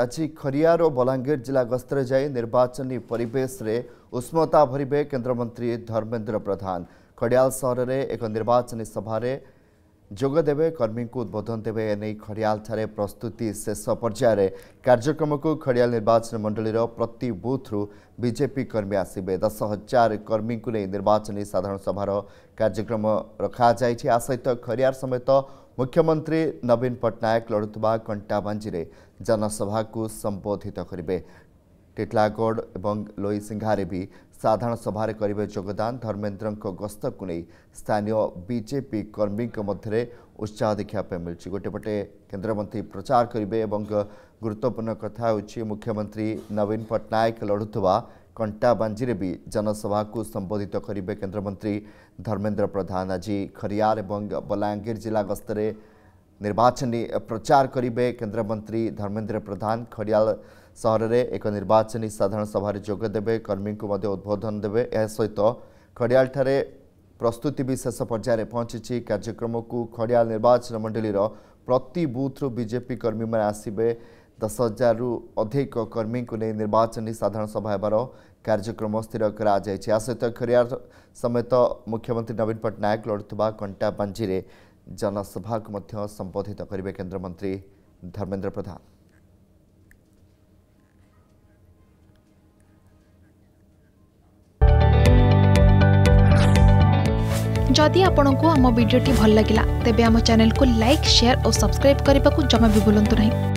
ଆଜି ଖରିଆର ଓ ବଲାଙ୍ଗୀର ଜିଲ୍ଲା ଗସ୍ତରେ ଯାଇ ନିର୍ବାଚନୀ ପରିବେଶରେ ଉଷ୍ମତା ଭରିବେ କେନ୍ଦ୍ରମନ୍ତ୍ରୀ ଧର୍ମେନ୍ଦ୍ର ପ୍ରଧାନ ଖଡ଼ିଆଲ ସହରରେ ଏକ ନିର୍ବାଚନୀ ସଭାରେ ଯୋଗ ଦେବେ କର୍ମୀଙ୍କୁ ଉଦ୍ବୋଧନ ଦେବେ ଏନେଇ ଖଡ଼ିଆଲଠାରେ ପ୍ରସ୍ତୁତି ଶେଷ ପର୍ଯ୍ୟାୟରେ କାର୍ଯ୍ୟକ୍ରମକୁ ଖଡ଼ିଆଲ ନିର୍ବାଚନ ମଣ୍ଡଳୀର ପ୍ରତି ବୁଥ୍ରୁ ବିଜେପି କର୍ମୀ ଆସିବେ ଦଶ ହଜାର କର୍ମୀଙ୍କୁ ନେଇ ନିର୍ବାଚନୀ ସାଧାରଣ ସଭାର କାର୍ଯ୍ୟକ୍ରମ ରଖାଯାଇଛି ଆ ସହିତ ଖରିଆର ସମେତ मुख्यमंत्री नवीन पट्टनायक लड़ुवा कंटाबाजी जनसभा को संबोधित करेंगे टीटलागड़ एवं लोई सिंघारे भी साधारण सभा करेंगे योगदान धर्मेन्द्र गस्त को नहीं स्थानीय बीजेपी कर्मी मध्य उत्साह देखा मिली गोटेपटे केन्द्रमंत्री प्रचार करेंगे गुरुत्वपूर्ण कथ हो मुख्यमंत्री नवीन पट्टनायक लड़ुवा କଣ୍ଟାବାଞ୍ଜିରେ ବି ଜନସଭାକୁ ସମ୍ବୋଧିତ କରିବେ କେନ୍ଦ୍ରମନ୍ତ୍ରୀ ଧର୍ମେନ୍ଦ୍ର ପ୍ରଧାନ ଆଜି ଖରିଆର ଏବଂ ବଲାଙ୍ଗୀର ଜିଲ୍ଲା ଗସ୍ତରେ ନିର୍ବାଚନୀ ପ୍ରଚାର କରିବେ କେନ୍ଦ୍ରମନ୍ତ୍ରୀ ଧର୍ମେନ୍ଦ୍ର ପ୍ରଧାନ ଖରିଆଲ ସହରରେ ଏକ ନିର୍ବାଚନୀ ସାଧାରଣ ସଭାରେ ଯୋଗ ଦେବେ କର୍ମୀଙ୍କୁ ମଧ୍ୟ ଉଦ୍ବୋଧନ ଦେବେ ଏହା ସହିତ ଖଡ଼ିଆଳଠାରେ ପ୍ରସ୍ତୁତି ବି ଶେଷ ପର୍ଯ୍ୟାୟରେ ପହଞ୍ଚିଛି କାର୍ଯ୍ୟକ୍ରମକୁ ଖଡ଼ିଆଳ ନିର୍ବାଚନ ମଣ୍ଡଳୀର ପ୍ରତି ବୁଥ୍ରୁ ବିଜେପି କର୍ମୀମାନେ ଆସିବେ दस हजार रु अधिक कर्मी को नहीं निर्वाचन साधारण सभा हेबार कार्यक्रम स्थिर करा सहित खरीआर समेत मुख्यमंत्री नवीन पट्टनायक लड़ुवा कंटा बांजी में जनसभा को संबोधित करेंगे केन्द्रमंत्री धर्मेन्द्र प्रधान जदि आपण आम भिडी भल लगा तेब चेल को लाइक शेयर और सब्सक्राइब करने को जमा भी बुलां नहीं